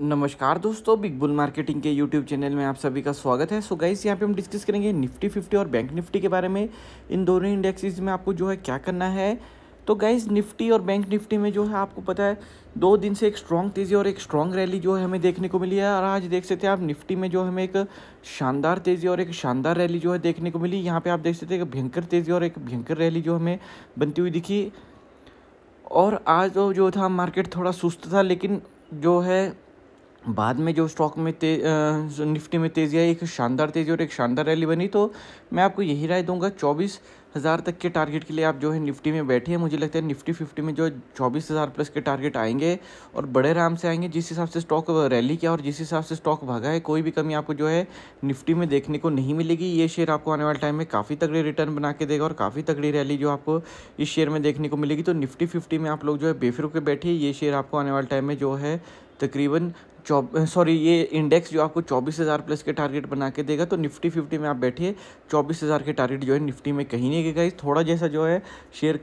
नमस्कार दोस्तों Big Bull Marketing के यूट्यूब चैनल में आप सभी का स्वागत है सो गाइस यहाँ पे हम डिस्कस करेंगे निफ्टी फिफ्टी और बैंक निफ्टी के बारे में इन दोनों इंडेक्सेस में आपको जो है क्या करना है तो गाइस निफ्टी और बैंक निफ्टी में जो है आपको पता है दो दिन से एक स्ट्रॉन्ग तेज़ी और एक स्ट्रॉन्ग रैली जो है हमें देखने को मिली है और आज देख सकते हैं आप निफ्टी में जो हमें एक शानदार तेज़ी और एक शानदार रैली जो है देखने को मिली यहाँ पर आप देख सकते हैं भयंकर तेज़ी और एक भयंकर रैली जो हमें बनती हुई दिखी और आज तो जो था मार्केट थोड़ा सुस्त था लेकिन जो है बाद में जो स्टॉक में तेज निफ्टी में तेज़ी आई एक शानदार तेज़ी और एक शानदार रैली बनी तो मैं आपको यही राय दूंगा चौबीस हज़ार तक के टारगेट के लिए आप जो है निफ्टी में बैठे हैं मुझे लगता है निफ्टी फिफ्टी में जो चौबीस हज़ार प्लस के टारगेट आएंगे और बड़े आराम से आएंगे जिस हिसाब से स्टॉक रैली किया और जिस हिसाब से स्टॉक भागा है कोई भी कमी आपको जो है निफ्टी में देखने को नहीं मिलेगी ये शेयर आपको आने वाले टाइम में काफ़ी तगड़ी रिटर्न बना के देगा और काफ़ी तगड़ी रैली जो आपको इस शेयर में देखने को मिलेगी तो निफ्टी फिफ्टी में आप लोग जो है बेफिर के बैठिए ये शेयर आपको आने वाले टाइम में जो है तकरीबन सॉरी ये इंडेक्स जो आपको चौबीस हज़ार प्लस के टारगेट बना के देगा तो निफ्टी फिफ्टी में आप बैठिए चौबीस हज़ार के टारगेट जो है निफ्टी में कहीं नहीं गएगा थोड़ा जैसा जो है शेयर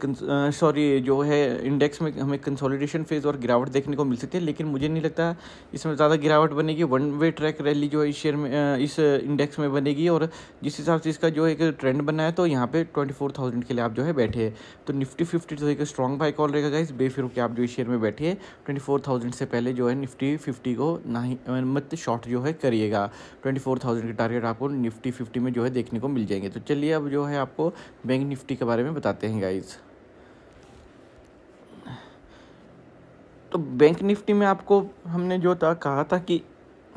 सॉरी जो है इंडेक्स में हमें कंसोलिडेशन फेज़ और गिरावट देखने को मिल सकती है लेकिन मुझे नहीं लगता इसमें ज़्यादा गिरावट बनेगी वन वे ट्रैक रैली जो है इस शेयर में इस इंडेक्स में बनेगी और जिस हिसाब से इसका जो एक ट्रेंड बना है तो यहाँ पर ट्वेंटी फोर थाउजेंड के लिए आप जो है बैठे तो निफ्टी फिफ्टी तो एक स्ट्रॉन्ग बाई कॉल रहेगा इस बेफिर के आप जो इस शेयर में बैठिए ट्वेंटी फोर थाउजेंड से पहले जो है निफ्टी फिफ्टी को नहीं मत शॉर्ट जो है करिएगा ट्वेंटी फोर थाउजेंड के टारगेट आपको निफ्टी फिफ्टी में जो है देखने को मिल जाएंगे तो चलिए अब जो है आपको बैंक निफ्टी के बारे में बताते हैं गाइज़ तो बैंक निफ्टी में आपको हमने जो था कहा था कि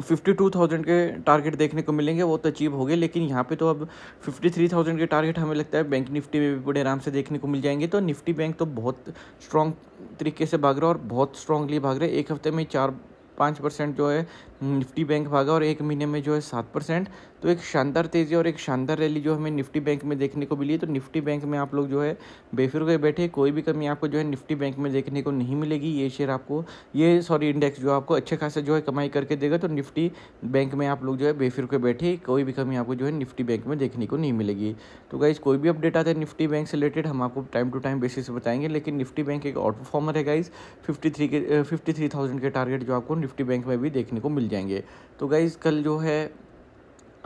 फिफ्टी टू थाउजेंड के टारगेट देखने को मिलेंगे वो तो अचीव हो गए लेकिन यहाँ पे तो अब फिफ्टी थ्री थाउजेंड के टारगेट हमें लगता है बैंक निफ्टी में भी बड़े आराम से देखने को मिल जाएंगे तो निफ्टी बैंक तो बहुत स्ट्रॉन्ग तरीके से भाग रहा है और बहुत स्ट्रांगली भाग रहा है एक हफ्ते में चार पाँच परसेंट जो है निफ्टी बैंक भागा और एक महीने में जो है सात परसेंट तो एक शानदार तेज़ी और एक शानदार रैली जो हमें निफ्टी बैंक में देखने को मिली है तो निफ्टी बैंक में आप लोग जो है बेफिर गए बैठे कोई भी कमी आपको जो है निफ्टी बैंक में देखने को नहीं मिलेगी ये शेयर आपको ये सॉरी इंडेक्स जो आपको अच्छे खासा जो है कमाई करके देगा तो निफ्टी बैंक में आप लोग जो है बेफिर के बैठे कोई भी कमी आपको जो है निफ्टी बैंक में देखने को नहीं मिलेगी तो गाइज़ कोई भी अपडेट आता है निफ्टी बैंक से रिलेटेड हम आपको टाइम टू टाइम बेसिस बताएंगे लेकिन निफ्टी बैंक एक आउट परफॉर्मर है गाइज़ फिफ्टी के फिफ्टी के टारगेट जो आपको निफ्टी बैंक में भी देखने को मिल जाएंगे तो गाइज़ कल जो है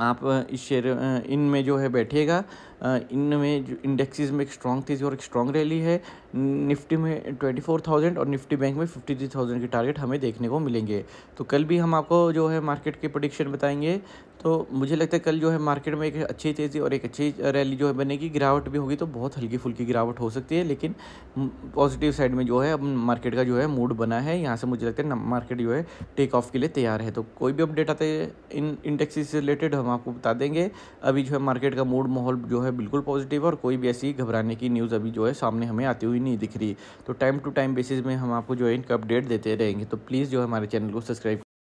आप इस शेयर इन में जो है बैठिएगा इन में जो इंडेक्सेस में एक स्ट्रॉन्ग तेजी और एक स्ट्रॉन्ग रैली है निफ्टी में ट्वेंटी फोर थाउजेंड और निफ्टी बैंक में फिफ्टी थ्री थाउजेंड के टारगेट हमें देखने को मिलेंगे तो कल भी हम आपको जो है मार्केट के प्रोडिक्शन बताएंगे तो मुझे लगता है कल जो है मार्केट में एक अच्छी तेज़ी और एक अच्छी रैली जो है बनेगी गिरावट भी होगी तो बहुत हल्की फुल्की गिरावट हो सकती है लेकिन पॉजिटिव साइड में जो है अब मार्केट का जो है मूड बना है यहाँ से मुझे लगता है मार्केट जो है टेक ऑफ के लिए तैयार है तो कोई भी अपडेट आते इन इंडेक्स से रिलेटेड हम आपको बता देंगे अभी जो है मार्केट का मूड माहौल जो है बिल्कुल पॉजिटिव है और कोई भी ऐसी घबराने की न्यूज़ अभी जो है सामने हमें आती हुई नहीं दिख रही तो टाइम टू टाइम बेसिस में हम आपको जो है इनका अपडेट देते रहेंगे तो प्लीज़ जो है हमारे चैनल को सब्सक्राइब